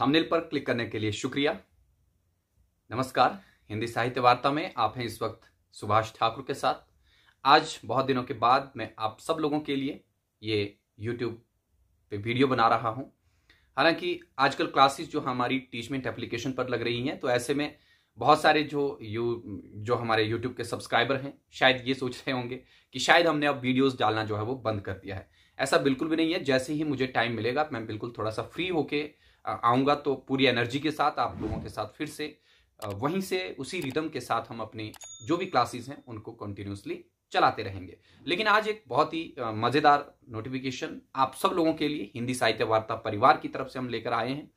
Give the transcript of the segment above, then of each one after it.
thumbnail पर click करने के लिए शुक्रिया नमस्कार हिंदी साहित्य वार्ता में आप हैं इस वक्त सुभाष ठाकुर के साथ आज बहुत दिनों के बाद मैं आप सब लोगों के लिए ये यूट्यूब पे वीडियो बना रहा हूँ हालांकि आजकल क्लासेस जो हमारी टीचमेंट एप्लीकेशन पर लग रही हैं तो ऐसे में बहुत सारे जो यू जो हमारे यूट्यूब के सब्सक्राइबर हैं शायद ये सोच रहे होंगे कि शायद हमने अब वीडियोज डालना जो है वो बंद कर दिया है ऐसा बिल्कुल भी नहीं है जैसे ही मुझे टाइम मिलेगा मैं बिल्कुल थोड़ा सा फ्री होके आऊँगा तो पूरी एनर्जी के साथ आप लोगों के साथ फिर से वहीं से उसी रिदम के साथ हम अपने जो भी क्लासेस हैं उनको कंटिन्यूसली चलाते रहेंगे लेकिन आज एक बहुत ही मज़ेदार नोटिफिकेशन आप सब लोगों के लिए हिंदी साहित्य वार्ता परिवार की तरफ से हम लेकर आए हैं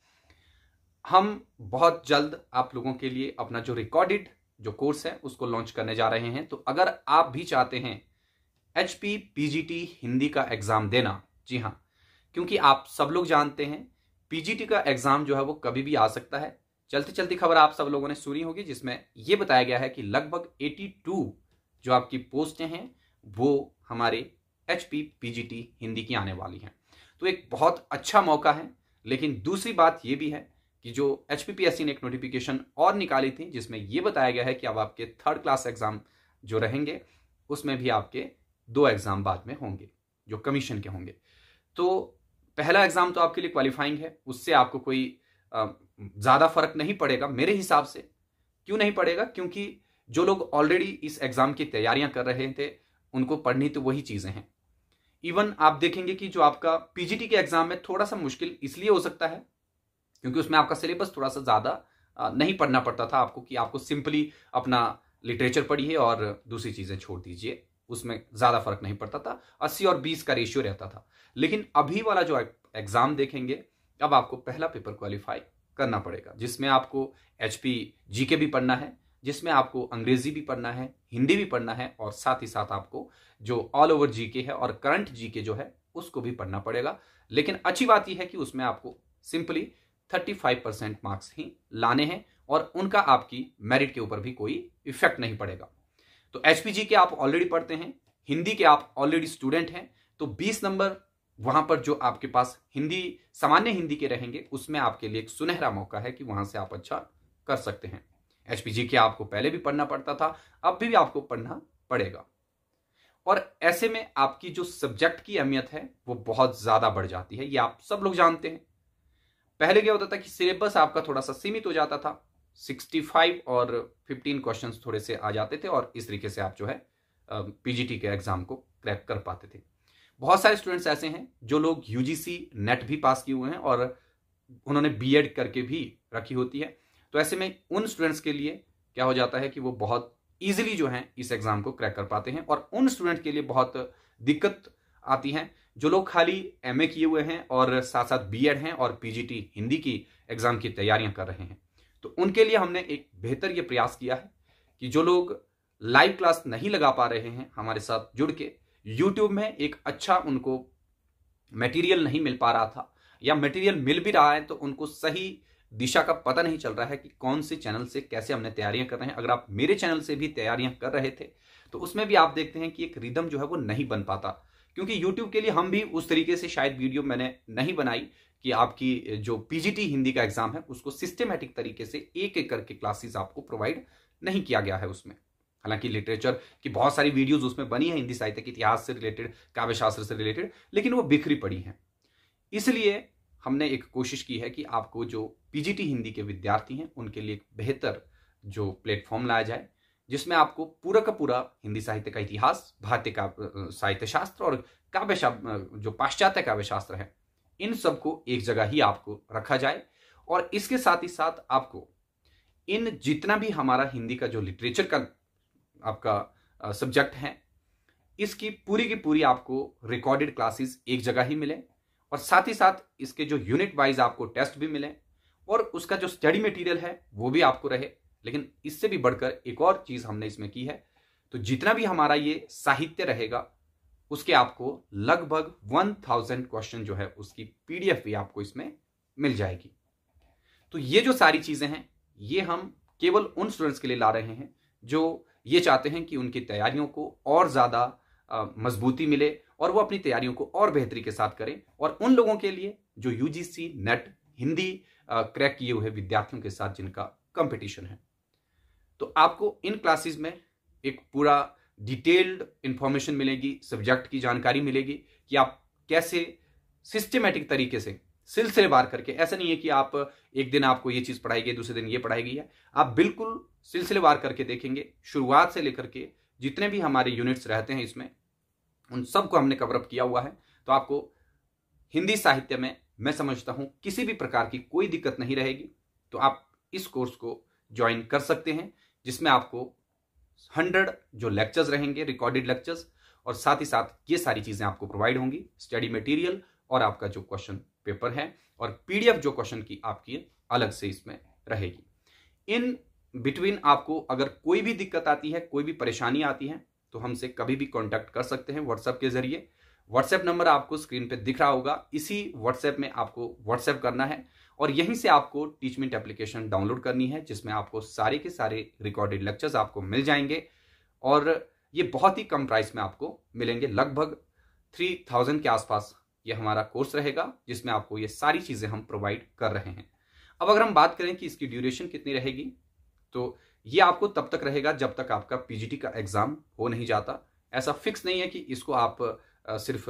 हम बहुत जल्द आप लोगों के लिए अपना जो रिकॉर्डेड जो कोर्स है उसको लॉन्च करने जा रहे हैं तो अगर आप भी चाहते हैं एच पी हिंदी का एग्ज़ाम देना जी हाँ क्योंकि आप सब लोग जानते हैं पीजीटी का एग्जाम जो है वो कभी भी आ सकता है चलती चलती खबर आप सब लोगों ने सुनी होगी जिसमें यह बताया गया है कि लगभग 82 जो आपकी पोस्टें हैं वो हमारे एच पी पीजीटी हिंदी की आने वाली हैं तो एक बहुत अच्छा मौका है लेकिन दूसरी बात यह भी है कि जो एच ने एक नोटिफिकेशन और निकाली थी जिसमें यह बताया गया है कि अब आपके थर्ड क्लास एग्जाम जो रहेंगे उसमें भी आपके दो एग्जाम बाद में होंगे जो कमीशन के होंगे तो पहला एग्जाम तो आपके लिए क्वालिफाइंग है उससे आपको कोई ज़्यादा फर्क नहीं पड़ेगा मेरे हिसाब से क्यों नहीं पड़ेगा क्योंकि जो लोग ऑलरेडी इस एग्ज़ाम की तैयारियां कर रहे थे उनको पढ़नी तो वही चीज़ें हैं इवन आप देखेंगे कि जो आपका पीजीटी के एग्ज़ाम में थोड़ा सा मुश्किल इसलिए हो सकता है क्योंकि उसमें आपका सिलेबस थोड़ा सा ज़्यादा नहीं पढ़ना पड़ता था आपको कि आपको सिंपली अपना लिटरेचर पढ़िए और दूसरी चीज़ें छोड़ दीजिए उसमें ज्यादा फर्क नहीं पड़ता था अस्सी और बीस का रेशियो रहता था लेकिन अभी वाला जो एग्जाम देखेंगे अब आपको पहला पेपर क्वालिफाई करना पड़ेगा जिसमें आपको एच पी जी के भी पढ़ना है जिसमें आपको अंग्रेजी भी पढ़ना है हिंदी भी पढ़ना है और साथ ही साथ आपको जो ऑल ओवर जी के है और करंट जी के जो है उसको भी पढ़ना पड़ेगा लेकिन अच्छी बात यह है कि उसमें आपको सिंपली 35 परसेंट मार्क्स ही लाने हैं और उनका आपकी मेरिट के ऊपर भी कोई इफेक्ट नहीं पड़ेगा तो एचपीजी के आप ऑलरेडी पढ़ते हैं हिंदी के आप ऑलरेडी स्टूडेंट हैं तो बीस नंबर वहां पर जो आपके पास हिंदी सामान्य हिंदी के रहेंगे उसमें आपके लिए एक सुनहरा मौका है कि वहां से आप अच्छा कर सकते हैं एच के आपको पहले भी पढ़ना पड़ता था अब भी, भी आपको पढ़ना पड़ेगा और ऐसे में आपकी जो सब्जेक्ट की अहमियत है वो बहुत ज्यादा बढ़ जाती है ये आप सब लोग जानते हैं पहले क्या होता था कि सिलेबस आपका थोड़ा सा सीमित हो जाता था 65 और 15 क्वेश्चंस थोड़े से आ जाते थे और इस तरीके से आप जो है पीजीटी के एग्जाम को क्रैक कर पाते थे बहुत सारे स्टूडेंट्स ऐसे हैं जो लोग यूजीसी नेट भी पास किए हुए हैं और उन्होंने बीएड करके भी रखी होती है तो ऐसे में उन स्टूडेंट्स के लिए क्या हो जाता है कि वो बहुत ईजिली जो है इस एग्जाम को क्रैक कर पाते हैं और उन स्टूडेंट के लिए बहुत दिक्कत आती है जो लोग खाली एम किए हुए हैं और साथ साथ बी हैं और पीजीटी हिंदी की एग्जाम की तैयारियां कर रहे हैं तो उनके लिए हमने एक बेहतर ये प्रयास किया है कि जो लोग लाइव क्लास नहीं लगा पा रहे हैं हमारे साथ जुड़ के यूट्यूब में एक अच्छा उनको मटेरियल नहीं मिल पा रहा था या मटेरियल मिल भी रहा है तो उनको सही दिशा का पता नहीं चल रहा है कि कौन से चैनल से कैसे हमने तैयारियां कर रहे हैं अगर आप मेरे चैनल से भी तैयारियां कर रहे थे तो उसमें भी आप देखते हैं कि एक रिदम जो है वो नहीं बन पाता क्योंकि YouTube के लिए हम भी उस तरीके से शायद वीडियो मैंने नहीं बनाई कि आपकी जो पीजीटी हिंदी का एग्जाम है उसको सिस्टमेटिक तरीके से एक एक करके क्लासेस आपको प्रोवाइड नहीं किया गया है उसमें हालांकि लिटरेचर की बहुत सारी वीडियोज उसमें बनी है हिंदी साहित्य के इतिहास से रिलेटेड काव्यशास्त्र से रिलेटेड लेकिन वो बिखरी पड़ी है इसलिए हमने एक कोशिश की है कि आपको जो पीजीटी हिंदी के विद्यार्थी हैं उनके लिए एक बेहतर जो प्लेटफॉर्म लाया जाए जिसमें आपको पूरा का पूरा हिंदी साहित्य का इतिहास भारतीय का साहित्य शास्त्र और काव्य जो पाश्चात्य काव्य शास्त्र है इन सबको एक जगह ही आपको रखा जाए और इसके साथ ही साथ आपको इन जितना भी हमारा हिंदी का जो लिटरेचर का आपका सब्जेक्ट है इसकी पूरी की पूरी आपको रिकॉर्डेड क्लासेस एक जगह ही मिले और साथ ही साथ इसके जो यूनिट वाइज आपको टेस्ट भी मिले और उसका जो स्टडी मटेरियल है वो भी आपको रहे लेकिन इससे भी बढ़कर एक और चीज़ हमने इसमें की है तो जितना भी हमारा ये साहित्य रहेगा उसके आपको लगभग 1000 क्वेश्चन जो है उसकी पीडीएफ भी आपको इसमें मिल जाएगी तो ये जो सारी चीज़ें हैं ये हम केवल उन स्टूडेंट्स के लिए ला रहे हैं जो ये चाहते हैं कि उनकी तैयारियों को और ज़्यादा मजबूती मिले और वो अपनी तैयारियों को और बेहतरी के साथ करें और उन लोगों के लिए जो यूजीसी नेट हिंदी क्रैक किए हुए विद्यार्थियों के साथ जिनका कंपटीशन है तो आपको इन क्लासेस में एक पूरा डिटेल्ड इंफॉर्मेशन मिलेगी सब्जेक्ट की जानकारी मिलेगी कि आप कैसे सिस्टमेटिक तरीके से सिलसिले बार करके ऐसा नहीं है कि आप एक दिन आपको ये चीज़ पढ़ाई गई दूसरे दिन ये पढ़ाई गई है आप बिल्कुल सिलसिले बार करके देखेंगे शुरुआत से लेकर के जितने भी हमारे यूनिट्स रहते हैं इसमें उन सबको हमने कवरअप किया हुआ है तो आपको हिंदी साहित्य में मैं समझता हूँ किसी भी प्रकार की कोई दिक्कत नहीं रहेगी तो आप इस कोर्स को ज्वाइन कर सकते हैं जिसमें आपको हंड्रेड जो लेक्चर्स रहेंगे रिकॉर्डेड लेक्चर्स और साथ ही साथ ये सारी चीज़ें आपको प्रोवाइड होंगी स्टडी मटेरियल और आपका जो क्वेश्चन पेपर है और पीडीएफ जो क्वेश्चन की आपकी अलग से इसमें रहेगी इन बिटवीन आपको अगर कोई भी दिक्कत आती है कोई भी परेशानी आती है तो हमसे कभी भी कॉन्टेक्ट कर सकते हैं व्हाट्सएप के जरिए व्हाट्सएप नंबर आपको स्क्रीन पर दिख रहा होगा इसी व्हाट्सएप में आपको व्हाट्सएप करना है और यहीं से आपको टीचमेंट एप्लीकेशन डाउनलोड करनी है जिसमें आपको सारे के सारे रिकॉर्डेड लेक्चर्स आपको मिल जाएंगे और ये बहुत ही कम प्राइस में आपको मिलेंगे लगभग थ्री थाउजेंड के आसपास ये हमारा कोर्स रहेगा जिसमें आपको ये सारी चीज़ें हम प्रोवाइड कर रहे हैं अब अगर हम बात करें कि इसकी ड्यूरेशन कितनी रहेगी तो ये आपको तब तक रहेगा जब तक आपका पीजीटी का एग्ज़ाम हो नहीं जाता ऐसा फिक्स नहीं है कि इसको आप सिर्फ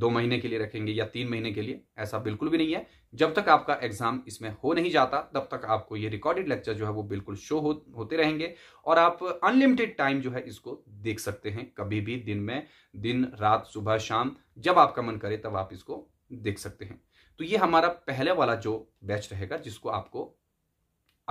दो महीने के लिए रखेंगे या तीन महीने के लिए ऐसा बिल्कुल भी नहीं है जब तक आपका एग्जाम इसमें हो नहीं जाता तब तक आपको ये रिकॉर्डेड लेक्चर जो है वो बिल्कुल शो हो, होते रहेंगे और आप अनलिमिटेड टाइम जो है इसको देख सकते हैं कभी भी दिन में दिन रात सुबह शाम जब आपका मन करे तब आप इसको देख सकते हैं तो ये हमारा पहले वाला जो बैच रहेगा जिसको आपको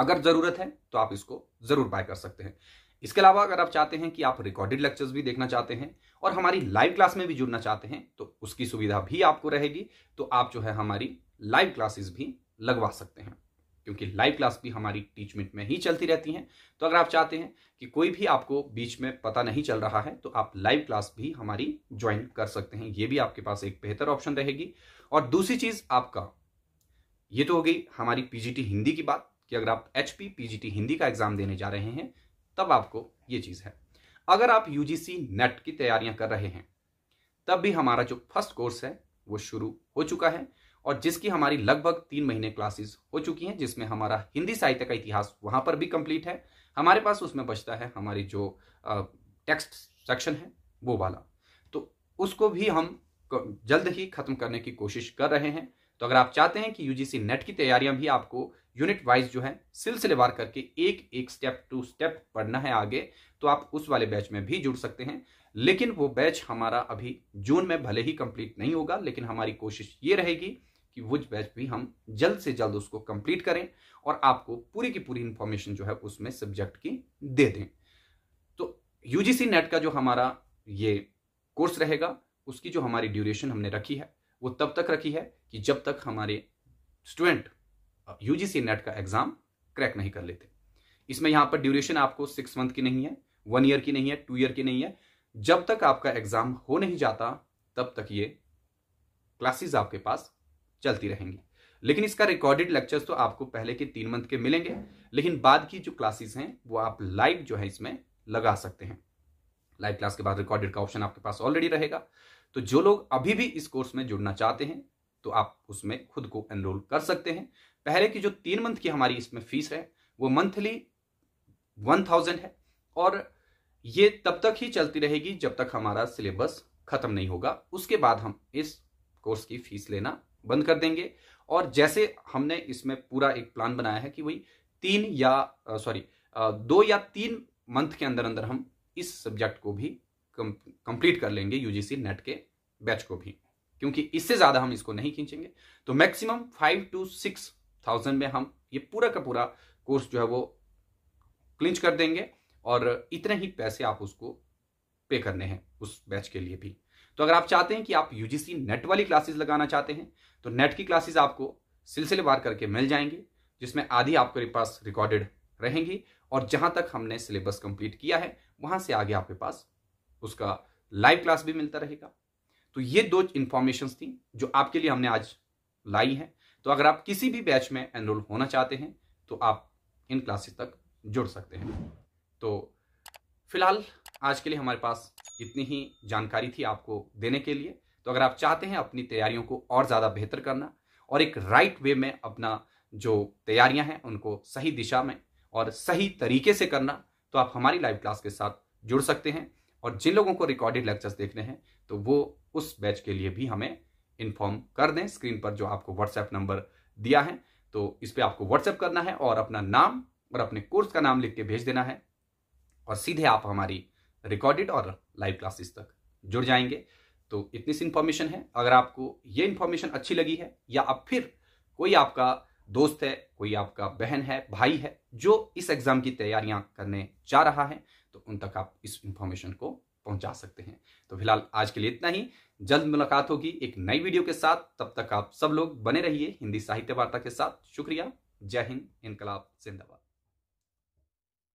अगर जरूरत है तो आप इसको जरूर बाय कर सकते हैं इसके अलावा अगर आप चाहते हैं कि आप रिकॉर्डेड लेक्चर्स भी देखना चाहते हैं और हमारी लाइव क्लास में भी जुड़ना चाहते हैं तो उसकी सुविधा भी आपको रहेगी तो आप जो है हमारी लाइव क्लासेस भी लगवा सकते हैं क्योंकि लाइव क्लास भी हमारी टीचमेंट में ही चलती रहती हैं तो अगर आप चाहते हैं कि कोई भी आपको बीच में पता नहीं चल रहा है तो आप लाइव क्लास भी हमारी ज्वाइन कर सकते हैं ये भी आपके पास एक बेहतर ऑप्शन रहेगी और दूसरी चीज आपका ये तो हो गई हमारी पीजीटी हिंदी की बात कि अगर आप एच पी हिंदी का एग्जाम देने जा रहे हैं तब आपको ये चीज़ है अगर आप यूजीसी नेट की तैयारियां कर रहे हैं तब भी हमारा जो फर्स्ट कोर्स है वो शुरू हो चुका है और जिसकी हमारी लगभग तीन महीने क्लासेस हो चुकी हैं जिसमें हमारा हिंदी साहित्य का इतिहास वहां पर भी कंप्लीट है हमारे पास उसमें बचता है हमारी जो टेक्स्ट सेक्शन है वो वाला तो उसको भी हम जल्द ही खत्म करने की कोशिश कर रहे हैं तो अगर आप चाहते हैं कि यूजीसी नेट की तैयारियां भी आपको यूनिट वाइज जो है सिलसिलेवार करके एक एक स्टेप टू स्टेप पढ़ना है आगे तो आप उस वाले बैच में भी जुड़ सकते हैं लेकिन वो बैच हमारा अभी जून में भले ही कंप्लीट नहीं होगा लेकिन हमारी कोशिश ये रहेगी कि वो बैच भी हम जल्द से जल्द उसको कंप्लीट करें और आपको पूरी की पूरी इंफॉर्मेशन जो है उसमें सब्जेक्ट की दे दें तो यूजीसी नेट का जो हमारा ये कोर्स रहेगा उसकी जो हमारी ड्यूरेशन हमने रखी है वो तब तक रखी है कि जब तक हमारे स्टूडेंट यूजीसी नेट का एग्जाम क्रैक नहीं कर लेते इसमें यहां पर ड्यूरेशन आपको सिक्स मंथ की नहीं है वन ईयर की नहीं है टू ईयर की नहीं है जब तक आपका एग्जाम हो नहीं जाता तब तक ये क्लासेस आपके पास चलती रहेंगी लेकिन इसका रिकॉर्डेड लेक्चर्स तो आपको पहले के तीन मंथ के मिलेंगे लेकिन बाद की जो क्लासेस हैं वो आप लाइव जो है इसमें लगा सकते हैं लाइव क्लास के बाद रिकॉर्डेड का ऑप्शन आपके पास ऑलरेडी रहेगा तो जो लोग अभी भी इस कोर्स में जुड़ना चाहते हैं तो आप उसमें खुद को एनरोल कर सकते हैं पहले की जो तीन मंथ की हमारी इसमें फीस है वो मंथली वन थाउजेंड है और ये तब तक ही चलती रहेगी जब तक हमारा सिलेबस खत्म नहीं होगा उसके बाद हम इस कोर्स की फीस लेना बंद कर देंगे और जैसे हमने इसमें पूरा एक प्लान बनाया है कि वही तीन या सॉरी दो या तीन मंथ के अंदर अंदर हम इस सब्जेक्ट को भी कंप्लीट कर लेंगे यूजीसी नेट के बैच को भी क्योंकि इससे ज्यादा हम इसको नहीं खींचेंगे तो maximum five to six thousand में हम ये पूरा का पूरा कोर्स जो है वो क्लिंच कर देंगे और इतने ही पैसे आप उसको पे करने हैं उस बैच के लिए भी तो अगर आप चाहते हैं कि आप यूजीसी नेट वाली क्लासेस लगाना चाहते हैं तो नेट की क्लासेस आपको सिलसिलेवार करके मिल जाएंगी जिसमें आधी आपके पास रिकॉर्डेड रहेंगी और जहां तक हमने सिलेबस कंप्लीट किया है वहां से आगे आपके पास उसका लाइव क्लास भी मिलता रहेगा तो ये दो इन्फॉर्मेशन थी जो आपके लिए हमने आज लाई हैं तो अगर आप किसी भी बैच में एनरोल होना चाहते हैं तो आप इन क्लासेस तक जुड़ सकते हैं तो फिलहाल आज के लिए हमारे पास इतनी ही जानकारी थी आपको देने के लिए तो अगर आप चाहते हैं अपनी तैयारियों को और ज़्यादा बेहतर करना और एक राइट वे में अपना जो तैयारियां हैं उनको सही दिशा में और सही तरीके से करना तो आप हमारी लाइव क्लास के साथ जुड़ सकते हैं और जिन लोगों को रिकॉर्डेड लेक्चर्स देखने हैं तो वो उस बैच के लिए भी हमें इन्फॉर्म कर दें स्क्रीन पर जो आपको व्हाट्सएप नंबर दिया है तो इस पर आपको व्हाट्सएप करना है और अपना नाम और अपने कोर्स का नाम लिख के भेज देना है और सीधे आप हमारी रिकॉर्डेड और लाइव क्लासेस तक जुड़ जाएंगे तो इतनी सी इन्फॉर्मेशन है अगर आपको ये इन्फॉर्मेशन अच्छी लगी है या आप फिर कोई आपका दोस्त है कोई आपका बहन है भाई है जो इस एग्जाम की तैयारियां करने जा रहा है तो उन तक आप इस इंफॉर्मेशन को पहुंचा सकते हैं तो फिलहाल आज के लिए इतना ही जल्द मुलाकात होगी एक नई वीडियो के साथ तब तक आप सब लोग बने रहिए हिंदी साहित्य वार्ता के साथ शुक्रिया जय हिंद इनकलाब जिंदाबाद